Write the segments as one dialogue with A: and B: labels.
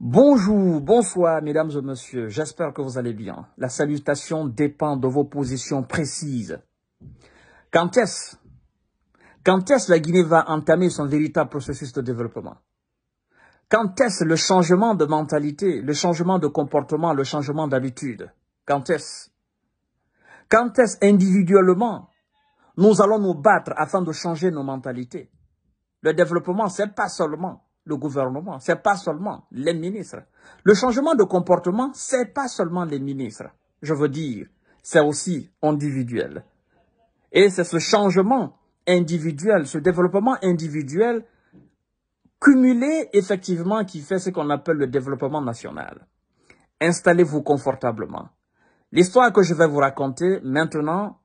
A: Bonjour, bonsoir mesdames et messieurs, j'espère que vous allez bien. La salutation dépend de vos positions précises. Quand est-ce Quand est-ce la Guinée va entamer son véritable processus de développement Quand est-ce le changement de mentalité, le changement de comportement, le changement d'habitude Quand est-ce Quand est-ce individuellement nous allons nous battre afin de changer nos mentalités Le développement, c'est pas seulement le gouvernement, c'est pas seulement les ministres. Le changement de comportement, c'est pas seulement les ministres. Je veux dire, c'est aussi individuel. Et c'est ce changement individuel, ce développement individuel cumulé effectivement qui fait ce qu'on appelle le développement national. Installez-vous confortablement. L'histoire que je vais vous raconter maintenant,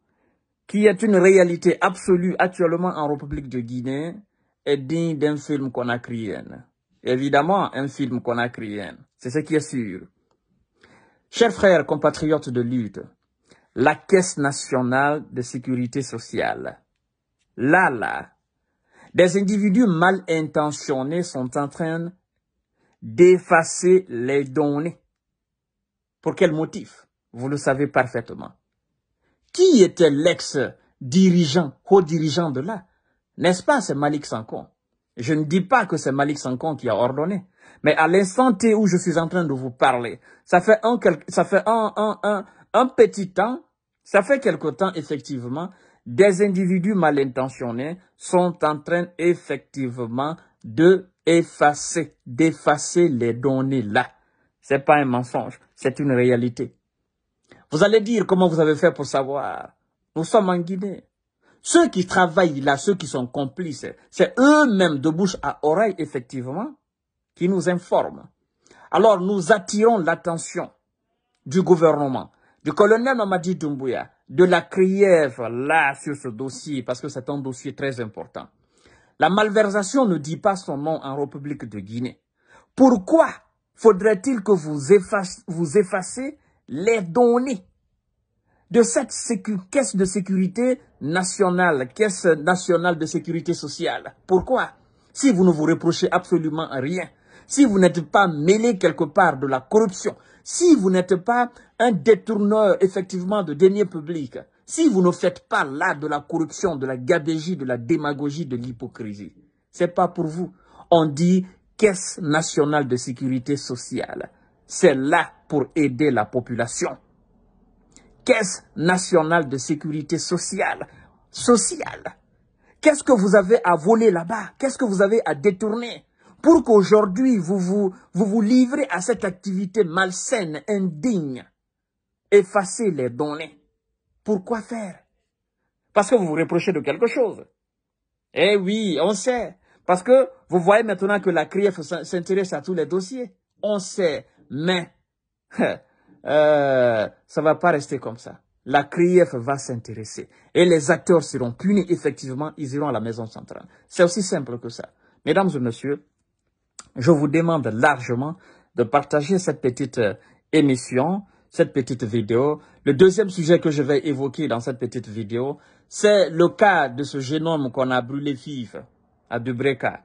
A: qui est une réalité absolue actuellement en République de Guinée, est digne d'un film qu'on a créé. Hein. Évidemment, un film qu'on a créé. Hein. C'est ce qui est sûr. Chers frères compatriotes de lutte, la Caisse nationale de sécurité sociale, là, là, des individus mal intentionnés sont en train d'effacer les données. Pour quel motif Vous le savez parfaitement. Qui était l'ex-dirigeant, co-dirigeant de là n'est-ce pas, c'est Malik Sankon Je ne dis pas que c'est Malik Sankon qui a ordonné. Mais à l'instant où je suis en train de vous parler, ça fait un, ça fait un, un, un, petit temps, ça fait quelque temps effectivement, des individus mal intentionnés sont en train effectivement de effacer, d'effacer les données là. C'est pas un mensonge, c'est une réalité. Vous allez dire comment vous avez fait pour savoir. Nous sommes en Guinée. Ceux qui travaillent là, ceux qui sont complices, c'est eux-mêmes de bouche à oreille, effectivement, qui nous informent. Alors nous attirons l'attention du gouvernement, du colonel Mamadi Doumbouya, de la Crièvre là sur ce dossier, parce que c'est un dossier très important. La malversation ne dit pas son nom en République de Guinée. Pourquoi faudrait-il que vous, vous effacez les données de cette caisse de sécurité nationale, caisse nationale de sécurité sociale. Pourquoi Si vous ne vous reprochez absolument rien, si vous n'êtes pas mêlé quelque part de la corruption, si vous n'êtes pas un détourneur effectivement de deniers publics, si vous ne faites pas là de la corruption, de la gabégie, de la démagogie, de l'hypocrisie, c'est pas pour vous. On dit Caisse nationale de sécurité sociale. C'est là pour aider la population. Caisse nationale de sécurité sociale. Sociale. Qu'est-ce que vous avez à voler là-bas Qu'est-ce que vous avez à détourner pour qu'aujourd'hui vous vous, vous vous livrez à cette activité malsaine, indigne Effacez les données. Pourquoi faire Parce que vous vous reprochez de quelque chose. Eh oui, on sait. Parce que vous voyez maintenant que la CRIEF s'intéresse à tous les dossiers. On sait. Mais Ça euh, ça va pas rester comme ça. La CRIEF va s'intéresser. Et les acteurs seront punis, effectivement, ils iront à la maison centrale. C'est aussi simple que ça. Mesdames et messieurs, je vous demande largement de partager cette petite euh, émission, cette petite vidéo. Le deuxième sujet que je vais évoquer dans cette petite vidéo, c'est le cas de ce génome qu'on a brûlé vif à Dubreka.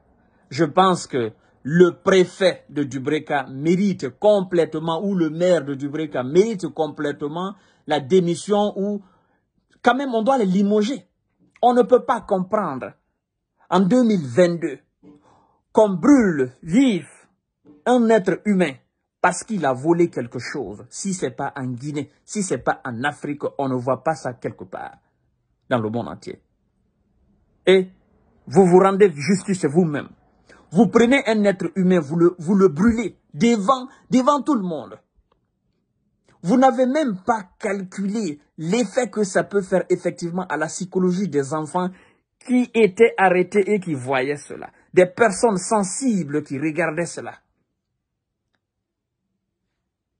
A: Je pense que le préfet de Dubreka mérite complètement, ou le maire de Dubreka mérite complètement la démission ou quand même on doit les limoger. On ne peut pas comprendre en 2022 qu'on brûle vive un être humain parce qu'il a volé quelque chose. Si c'est pas en Guinée, si c'est pas en Afrique, on ne voit pas ça quelque part dans le monde entier. Et vous vous rendez justice vous-même. Vous prenez un être humain, vous le, vous le brûlez devant, devant tout le monde. Vous n'avez même pas calculé l'effet que ça peut faire effectivement à la psychologie des enfants qui étaient arrêtés et qui voyaient cela. Des personnes sensibles qui regardaient cela.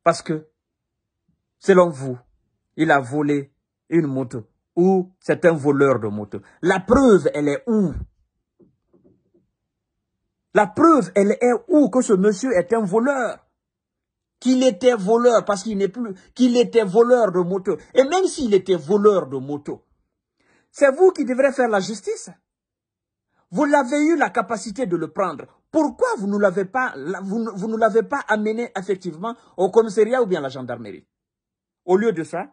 A: Parce que, selon vous, il a volé une moto ou c'est un voleur de moto. La preuve, elle est où la preuve, elle est où que ce monsieur est un voleur qu'il était voleur parce qu'il n'est plus, qu'il était voleur de moto. Et même s'il était voleur de moto, c'est vous qui devrez faire la justice. Vous l'avez eu la capacité de le prendre. Pourquoi vous ne l'avez pas, vous, vous ne l'avez pas amené effectivement au commissariat ou bien à la gendarmerie? Au lieu de ça,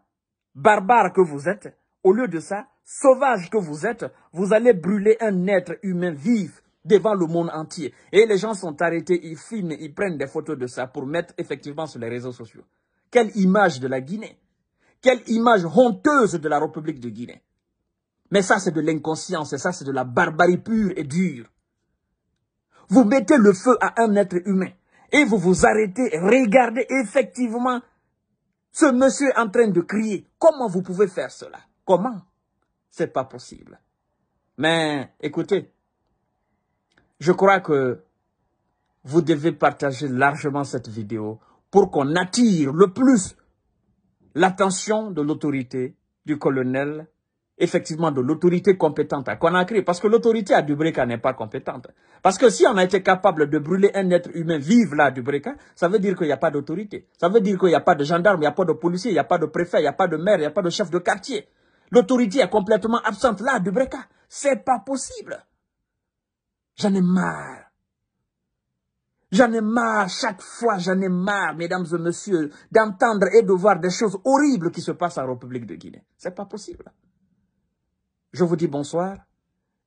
A: barbare que vous êtes, au lieu de ça, sauvage que vous êtes, vous allez brûler un être humain vif devant le monde entier. Et les gens sont arrêtés, ils filment, ils prennent des photos de ça pour mettre effectivement sur les réseaux sociaux. Quelle image de la Guinée Quelle image honteuse de la République de Guinée Mais ça, c'est de l'inconscience et ça, c'est de la barbarie pure et dure. Vous mettez le feu à un être humain et vous vous arrêtez, regardez effectivement ce monsieur en train de crier. Comment vous pouvez faire cela Comment C'est pas possible. Mais écoutez, je crois que vous devez partager largement cette vidéo pour qu'on attire le plus l'attention de l'autorité, du colonel, effectivement de l'autorité compétente à Conakry, parce que l'autorité à Dubreka n'est pas compétente. Parce que si on a été capable de brûler un être humain vive là à Dubreka, ça veut dire qu'il n'y a pas d'autorité. Ça veut dire qu'il n'y a pas de gendarme, il n'y a pas de policier, il n'y a pas de préfet, il n'y a pas de maire, il n'y a pas de chef de quartier. L'autorité est complètement absente là à Dubreka. n'est pas possible. J'en ai marre. J'en ai marre, chaque fois j'en ai marre, mesdames et messieurs, d'entendre et de voir des choses horribles qui se passent en République de Guinée. C'est pas possible. Je vous dis bonsoir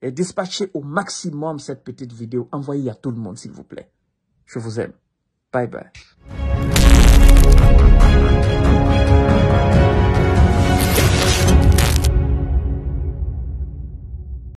A: et dispatchez au maximum cette petite vidéo. Envoyez à tout le monde, s'il vous plaît. Je vous aime. Bye bye.